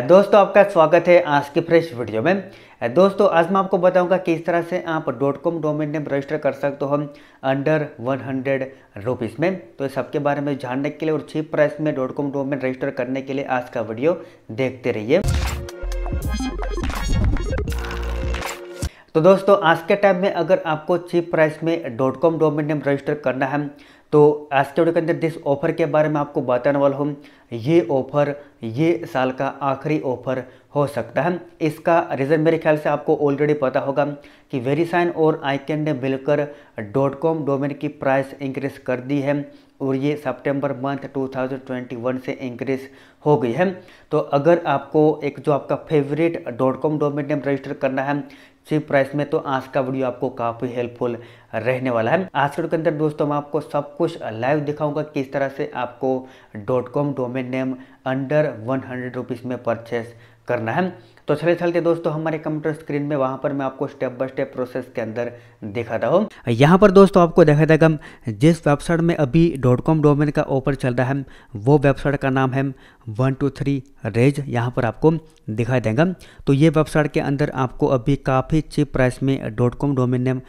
दोस्तों आपका स्वागत है आज की फ्रेश वीडियो में दोस्तों आज मैं आपको बताऊंगा किस तरह से आप dot com domain name register कर सकते हो अंडर वन हंड्रेड रुपीज़ में तो सबके बारे में जानने के लिए और चीप प्राइस में डॉट कॉम डोमेन रजिस्टर करने के लिए आज का वीडियो देखते रहिए तो दोस्तों आज के टाइम में अगर आपको चीप प्राइस में dot com domain name register करना है तो आज के वीडियो के अंदर जिस ऑफर के बारे में आपको बताने वाला हूँ ये ऑफर ये साल का आखिरी ऑफर हो सकता है इसका रीज़न मेरे ख्याल से आपको ऑलरेडी पता होगा कि वेरीसाइन और आई कैन ने मिलकर डॉट कॉम डोमेन की प्राइस इंक्रीज कर दी है और ये सितंबर मंथ 2021 से इंक्रीज हो गई है तो अगर आपको एक जो आपका favourite dot com domain name register करना है चीप प्राइस में तो आज का वीडियो आपको काफ़ी हेल्पफुल रहने वाला है आज के अंदर दोस्तों मैं आपको सब कुछ लाइव दिखाऊंगा किस तरह से आपको dot com domain name under one hundred rupees में परचेस करना है तो चले चलते दोस्तों हमारे कंप्यूटर स्क्रीन में वहां पर मैं आपको स्टेप बाय स्टेप प्रोसेस के अंदर दिखाता हूँ यहाँ पर दोस्तों आपको देखा जाएगा जिस वेबसाइट में अभी डॉट कॉम डोमेन का ऑफर चल रहा है वो वेबसाइट का नाम है वन टू थ्री रेज यहाँ पर आपको दिखाई देगा तो ये वेबसाइट के अंदर आपको अभी काफ़ी चीप प्राइस में डॉट कॉम डोमेन नेम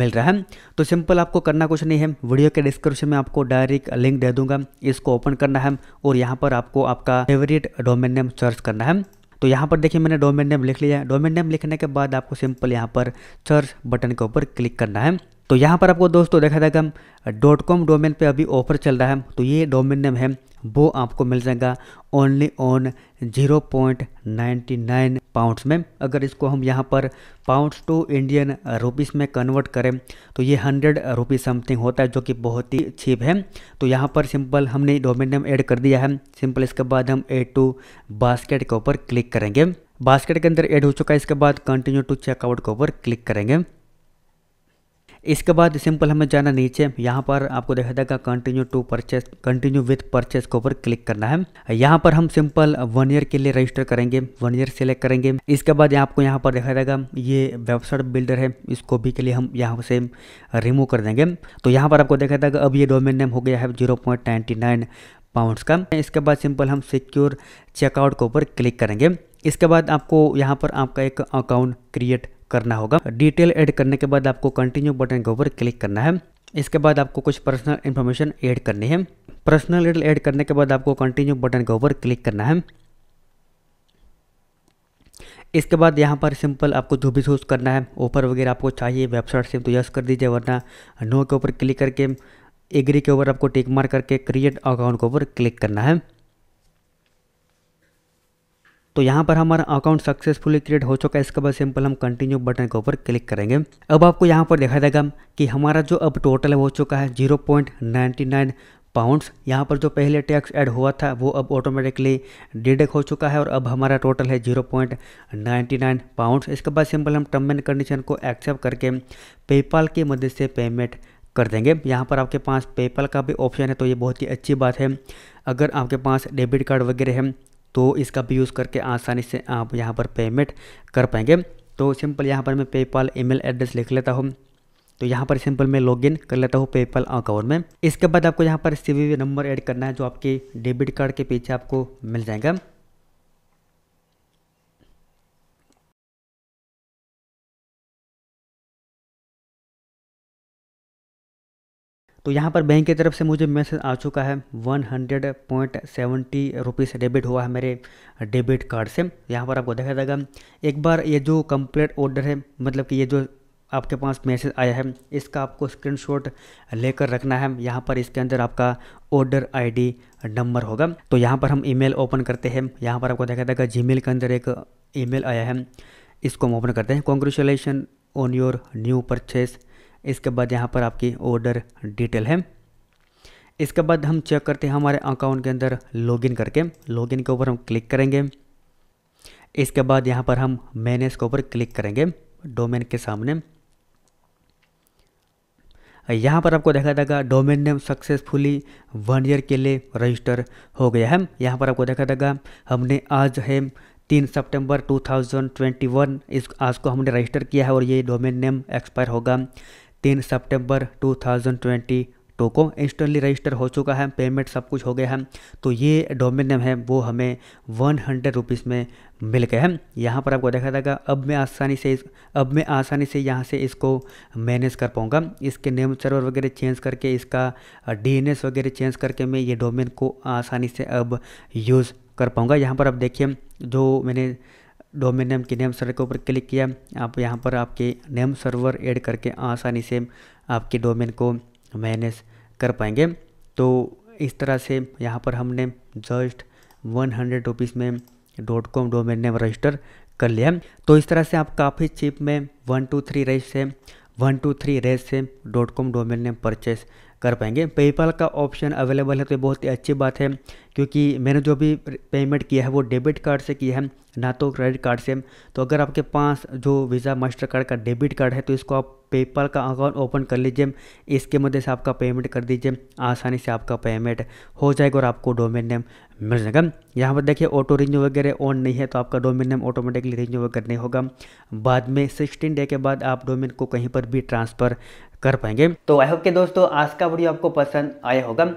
मिल रहा है तो सिंपल आपको करना कुछ नहीं है वीडियो के डिस्क्रिप्शन में आपको डायरेक्ट लिंक दे दूंगा इसको ओपन करना है और यहाँ पर आपको आपका फेवरेट डोमेन नेम सर्च करना है तो यहाँ पर देखिए मैंने डोमेन नेम लिख लिया है डोमेन नेम लिखने के बाद आपको सिंपल यहाँ पर सर्च बटन के ऊपर क्लिक करना है तो यहाँ पर आपको दोस्तों देखा जाएगा डॉट कॉम डोमेन पर अभी ऑफर चल रहा है तो ये डोमेन नेम है वो आपको मिल जाएगा only on zero point ninety nine pounds में अगर इसको हम यहाँ पर पाउंड्स टू इंडियन रुपीस में कन्वर्ट करें तो ये हंड्रेड रुपीज़ समथिंग होता है जो कि बहुत ही चीप है तो यहाँ पर सिंपल हमने डोमेन नेम ऐड कर दिया है सिंपल इसके बाद हम एड टू बास्केट के ऊपर क्लिक करेंगे बास्केट के अंदर ऐड हो चुका है इसके बाद कंटिन्यू टू चेकआउट के ऊपर क्लिक करेंगे इसके बाद सिंपल हमें जाना नीचे यहाँ पर आपको देखा जाएगा continue to purchase continue with purchase के ऊपर क्लिक करना है यहाँ पर हम सिंपल वन ईयर के लिए रजिस्टर करेंगे वन ईयर सेलेक्ट करेंगे इसके बाद आपको यहाँ पर देखा जाएगा ये वेबसाइट बिल्डर है इसको भी के लिए हम यहाँ से रिमूव कर देंगे तो यहाँ पर आपको देखा जाएगा अब ये डोमेन नेम हो गया है जीरो पॉइंट नाइन पाउंड्स का इसके बाद सिंपल हम सिक्योर चेकआउट के ऊपर क्लिक करेंगे इसके बाद आपको यहाँ पर आपका एक अकाउंट क्रिएट करना होगा डिटेल ऐड करने के बाद आपको कंटिन्यू बटन के ऊपर क्लिक करना है इसके बाद आपको कुछ पर्सनल इन्फॉर्मेशन ऐड करनी है पर्सनल डिटेल ऐड करने के बाद आपको कंटिन्यू बटन के ऊपर क्लिक करना है इसके बाद यहाँ पर सिंपल आपको जो भी सोच करना है ऑफर वगैरह आपको चाहिए वेबसाइट से तो यस कर दीजिए वरना नो के ऊपर क्लिक करके एग्री के ऊपर आपको टिक मार करके क्रिएट अकाउंट के ऊपर क्लिक करना है तो यहाँ पर हमारा अकाउंट सक्सेसफुली क्रिएट हो चुका है इसके बाद सिंपल हम कंटिन्यू बटन के ऊपर क्लिक करेंगे अब आपको यहाँ पर देखा देगा कि हमारा जो अब टोटल हो चुका है zero point ninety nine pounds यहाँ पर जो पहले टैक्स ऐड हुआ था वो अब ऑटोमेटिकली डिडक्ट हो चुका है और अब हमारा टोटल है zero point ninety nine pounds इसके बाद सिंपल हम टर्म एंड कंडीशन को एक्सेप्ट करके पेपाल की मदद से पेमेंट कर देंगे यहाँ पर आपके पास पेपाल का भी ऑप्शन है तो ये बहुत ही अच्छी बात है अगर आपके पास डेबिट कार्ड वगैरह है तो इसका भी यूज़ करके आसानी से आप यहाँ पर पेमेंट कर पाएंगे तो सिंपल यहाँ पर मैं पेपाल ईमेल एड्रेस लिख लेता हूँ तो यहाँ पर सिंपल मैं लॉगिन कर लेता हूँ पेपल अकाउंट में इसके बाद आपको यहाँ पर सी नंबर ऐड करना है जो आपके डेबिट कार्ड के पीछे आपको मिल जाएगा तो यहाँ पर बैंक की तरफ से मुझे मैसेज आ चुका है one hundred point seventy rupees debit हुआ है मेरे डेबिट कार्ड से यहाँ पर आपको देखा जाएगा एक बार ये जो कंप्लीट ऑर्डर है मतलब कि ये जो आपके पास मैसेज आया है इसका आपको स्क्रीनशॉट लेकर रखना है यहाँ पर इसके अंदर आपका ऑर्डर आईडी नंबर होगा तो यहाँ पर हम ईमेल ओपन करते हैं यहाँ पर आपको देखा जाएगा मेल के अंदर एक ईमेल आया है इसको हम ओपन करते हैं congratulation on your new purchase इसके बाद यहाँ पर आपकी ऑर्डर डिटेल है इसके बाद हम चेक करते हैं हमारे अकाउंट के अंदर लॉगिन करके लॉगिन के ऊपर हम क्लिक करेंगे इसके बाद यहाँ पर हम मैनेज के ऊपर क्लिक करेंगे डोमेन के सामने यहाँ पर आपको देखा देगा domain name successfully one year के लिए रजिस्टर हो गया है यहाँ पर आपको देखा देगा हमने आज है तीन सितंबर 2021 इस आज को हमने रजिस्टर किया है और ये डोमेन नेम एक्सपायर होगा तीन सितंबर 2020 टोको इंस्टेंटली रजिस्टर हो चुका है पेमेंट सब कुछ हो गया है तो ये डोमेन नेम है वो हमें वन हंड्रेड रुपीज़ में मिल गए हैं यहाँ पर आपको देखा जाएगा अब मैं आसानी से अब मैं आसानी से यहाँ से इसको मैनेज कर पाऊँगा इसके नेम सर्वर वगैरह चेंज करके इसका डी वगैरह चेंज करके मैं ये डोमेन को आसानी से अब यूज़ कर पाऊँगा यहाँ पर आप देखिए जो मैंने डोमेन नेम के नेम सर्वर के ऊपर क्लिक किया आप यहाँ पर आपके नेम सर्वर ऐड करके आसानी से आपके डोमेन को मैनेज कर पाएंगे तो इस तरह से यहाँ पर हमने जस्ट वन हंड्रेड रुपीज़ में dot com domain name register कर लिया तो इस तरह से आप काफ़ी चिप में वन टू थ्री रेस से वन टू थ्री रेस से dot com domain name purchase कर पाएंगे पेपाल का ऑप्शन अवेलेबल है तो बहुत ही अच्छी बात है क्योंकि मैंने जो भी पेमेंट किया है वो डेबिट कार्ड से किया है ना तो क्रेडिट कार्ड से तो अगर आपके पास जो वीज़ा मास्टर कार्ड का डेबिट कार्ड है तो इसको आप पेपाल का अकाउंट ओपन कर लीजिए इसके मदद से आपका पेमेंट कर दीजिए आसानी से आपका पेमेंट हो जाएगा और आपको डोमेन नेम मिल जाएगा यहाँ पर देखिए ऑटो रिन्यू वगैरह ऑन नहीं है तो आपका डोमेन नेम ऑटोमेटिकली रिन्यू वगैरह नहीं होगा बाद में सिक्सटीन डे के बाद आप डोमेन को कहीं पर भी ट्रांसफ़र कर पाएंगे तो आई होप के दोस्तों आज का वीडियो आपको पसंद आया होगा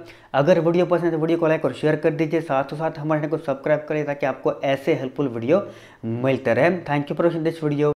अगर वीडियो पसंद है तो वीडियो को लाइक और शेयर कर दीजिए साथ ही साथ हमारे चैनल को सब्सक्राइब करें ताकि आपको ऐसे हेल्पफुल वीडियो मिलते रहे thank you for watching this video